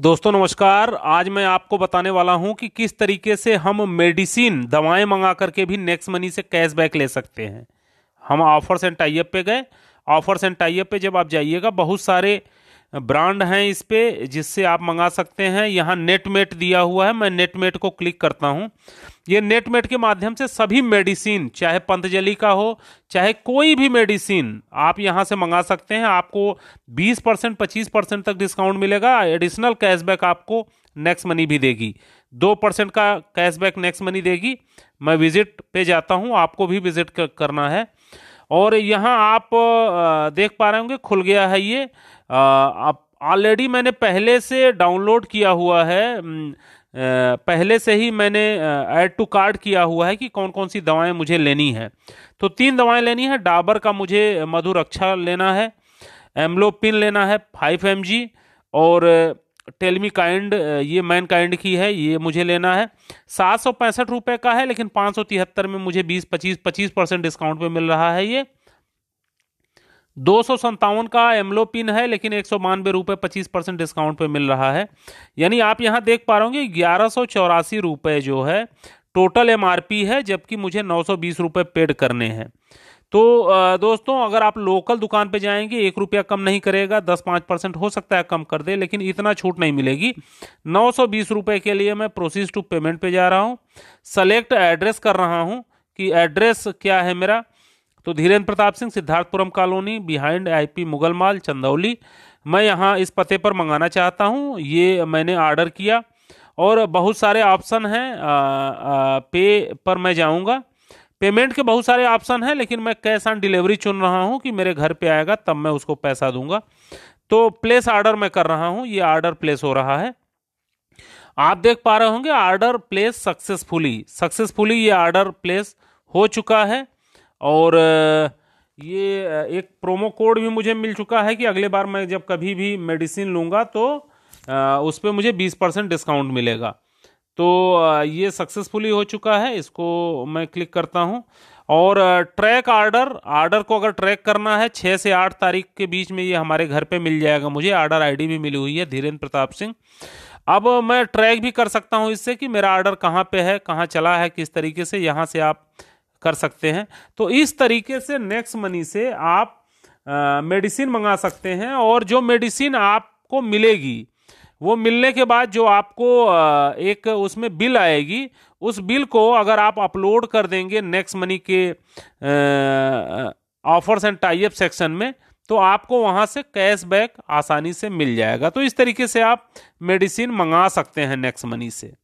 दोस्तों नमस्कार आज मैं आपको बताने वाला हूं कि किस तरीके से हम मेडिसिन दवाएं मंगा करके भी नेक्स्ट मनी से कैशबैक ले सकते हैं हम ऑफर्स एंड टाइप पे गए ऑफर्स एंड टाइप पे जब आप जाइएगा बहुत सारे ब्रांड हैं इस पर जिससे आप मंगा सकते हैं यहाँ नेटमेट दिया हुआ है मैं नेटमेट को क्लिक करता हूँ ये नेटमेट के माध्यम से सभी मेडिसिन चाहे पंतजलि का हो चाहे कोई भी मेडिसिन आप यहाँ से मंगा सकते हैं आपको 20 परसेंट पच्चीस परसेंट तक डिस्काउंट मिलेगा एडिशनल कैशबैक आपको नेक्स्ट मनी भी देगी दो परसेंट का कैशबैक नेक्स्ट मनी देगी मैं विजिट पे जाता हूँ आपको भी विजिट करना है और यहाँ आप देख पा रहे होंगे खुल गया है ये आप ऑलरेडी मैंने पहले से डाउनलोड किया हुआ है पहले से ही मैंने ऐड टू कार्ड किया हुआ है कि कौन कौन सी दवाएं मुझे लेनी है तो तीन दवाएं लेनी है डाबर का मुझे मधुरक्षा लेना है एमलोपिन लेना है फाइव एम और टेलमी काइंड ये मैन काइंड की है ये मुझे लेना है सात सौ पैंसठ रुपये का है लेकिन पाँच सौ तिहत्तर में मुझे बीस पच्चीस पच्चीस परसेंट डिस्काउंट पे मिल रहा है ये दो सौ संतावन का एमलो पिन है लेकिन एक सौ बानवे रुपये पच्चीस परसेंट डिस्काउंट पे मिल रहा है यानी आप यहाँ देख पा रहे होंगे ग्यारह सौ चौरासी रुपये जो है टोटल एम है जबकि मुझे नौ सौ बीस रुपये पेड करने हैं तो दोस्तों अगर आप लोकल दुकान पे जाएंगे एक रुपया कम नहीं करेगा दस पाँच परसेंट हो सकता है कम कर दे लेकिन इतना छूट नहीं मिलेगी नौ सौ बीस रुपये के लिए मैं प्रोसेस टू पेमेंट पे जा रहा हूँ सेलेक्ट एड्रेस कर रहा हूँ कि एड्रेस क्या है मेरा तो Dhirendra Pratap Singh Siddharthpuram colony behind I Mughal mall Chandauli मैं यहाँ इस पते पर मंगाना चाहता हूँ ये मैंने ऑर्डर किया और बहुत सारे ऑप्शन हैं पे पर मैं जाऊँगा पेमेंट के बहुत सारे ऑप्शन हैं लेकिन मैं कैश ऑन डिलीवरी चुन रहा हूँ कि मेरे घर पे आएगा तब मैं उसको पैसा दूंगा तो प्लेस ऑर्डर मैं कर रहा हूँ ये ऑर्डर प्लेस हो रहा है आप देख पा रहे होंगे ऑर्डर प्लेस सक्सेसफुली सक्सेसफुली ये ऑर्डर प्लेस हो चुका है और ये एक प्रोमो कोड भी मुझे मिल चुका है कि अगले बार मैं जब कभी भी मेडिसिन लूँगा तो उस पर मुझे बीस परसेंट डिस्काउंट मिलेगा तो ये सक्सेसफुली हो चुका है इसको मैं क्लिक करता हूँ और ट्रैक आर्डर आर्डर को अगर ट्रैक करना है छः से आठ तारीख के बीच में ये हमारे घर पे मिल जाएगा मुझे आर्डर आईडी भी मिली हुई है धीरेन्द्र प्रताप सिंह अब मैं ट्रैक भी कर सकता हूँ इससे कि मेरा आर्डर कहाँ पे है कहाँ चला है किस तरीके से यहाँ से आप कर सकते हैं तो इस तरीके से नेक्स्ट मनी से आप मेडिसिन मंगा सकते हैं और जो मेडिसिन आपको मिलेगी वो मिलने के बाद जो आपको एक उसमें बिल आएगी उस बिल को अगर आप अपलोड कर देंगे नेक्स्ट मनी के ऑफर्स एंड टाइप सेक्शन में तो आपको वहाँ से कैशबैक आसानी से मिल जाएगा तो इस तरीके से आप मेडिसिन मंगा सकते हैं नेक्स्ट मनी से